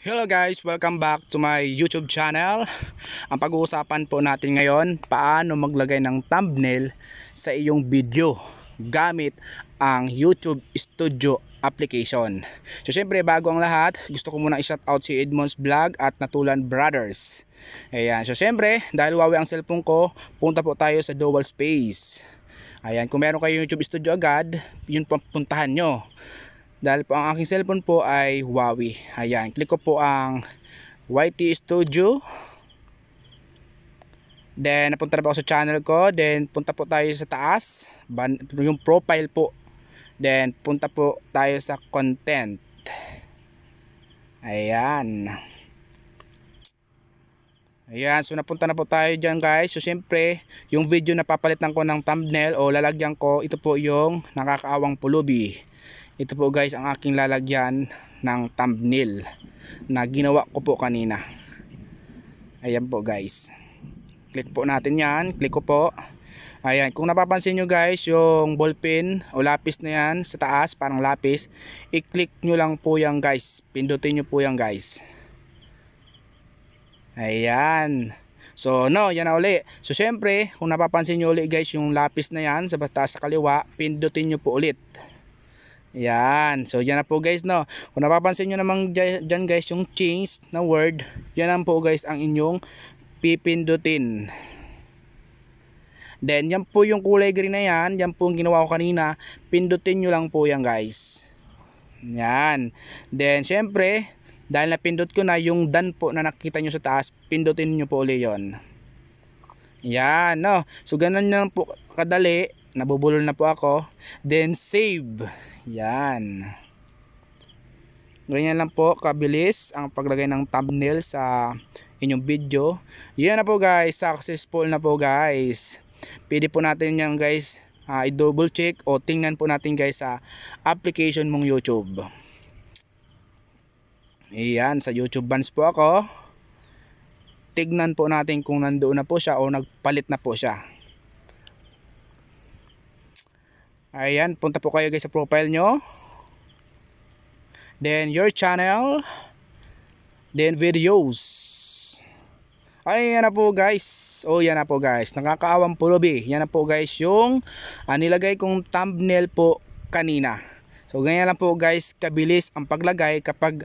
Hello guys, welcome back to my YouTube channel. Ang pag-uusapan po natin ngayon, paano maglagay ng thumbnail sa iyong video gamit ang YouTube Studio application. So syempre bago ang lahat, gusto ko muna i-shout out si Edmonds Vlog at Natulan Brothers. Ayan, so syempre dahil wawi ang cellphone ko, punta po tayo sa dual space. Ayan, kung meron kayo YouTube Studio agad, yun puntahan nyo. Dahil po ang aking cellphone po ay Huawei. Ayan, click ko po ang YT Studio. Then, napunta na po ako sa channel ko. Then, punta po tayo sa taas. Ban yung profile po. Then, punta po tayo sa content. Ayan. Ayan, so napunta na po tayo dyan guys. So, syempre, yung video na papalitan ko ng thumbnail o lalagyan ko, ito po yung nakakaawang pulubi ito po guys ang aking lalagyan ng thumbnail na ginawa ko po kanina ayan po guys click po natin yan click ko po ayan kung napapansin nyo guys yung ballpen o lapis na yan sa taas parang lapis i-click nyo lang po yan guys pindutin nyo po yan guys ayan So no, yan na uli. So syempre, kung napapansin nyo uli guys yung lapis na yan sa taas sa kaliwa, pindutin nyo po ulit. Yan. So, yan na po guys, no. Kung napapansin nyo namang dyan guys, yung change na word, yan ang po guys ang inyong pipindutin. Then, yan po yung kulay green na yan. Yan po yung ginawa ko kanina. Pindutin nyo lang po yan guys. Yan. Then, syempre, dahil napindot ko na yung done po na nakita nyo sa taas, pindutin nyo po ulit yun. Yan, no. So, ganun lang po kadali nabubulol na po ako then save yan ganyan lang po kabilis ang paglagay ng thumbnail sa inyong video yan na po guys successful na po guys pwede po natin yan guys uh, i-double check o tingnan po natin guys sa application mong youtube Ayan, sa YouTube bans po ako. Tignan po natin kung nandoon na po siya o nagpalit na po siya. Ayan, punta po kayo guys sa profile nyo. Then your channel. Then videos. Ayan na po guys. O, oh, yan na po guys. Nakakaawang pulubi. Yan na po guys yung ah, nilagay kong thumbnail po kanina. So, ganyan lang po guys. Kabilis ang paglagay kapag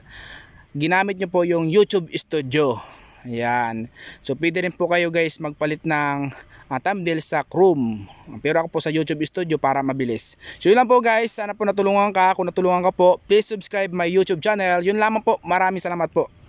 ginamit nyo po yung YouTube Studio. Ayan. So, pwede rin po kayo guys magpalit ng uh, thumbnail sa Chrome. Pero ako po sa YouTube Studio para mabilis. So yun lang po guys. Sana po natulungan ka. Kung natulungan ka po, please subscribe my YouTube channel. Yun lamang po. Maraming salamat po.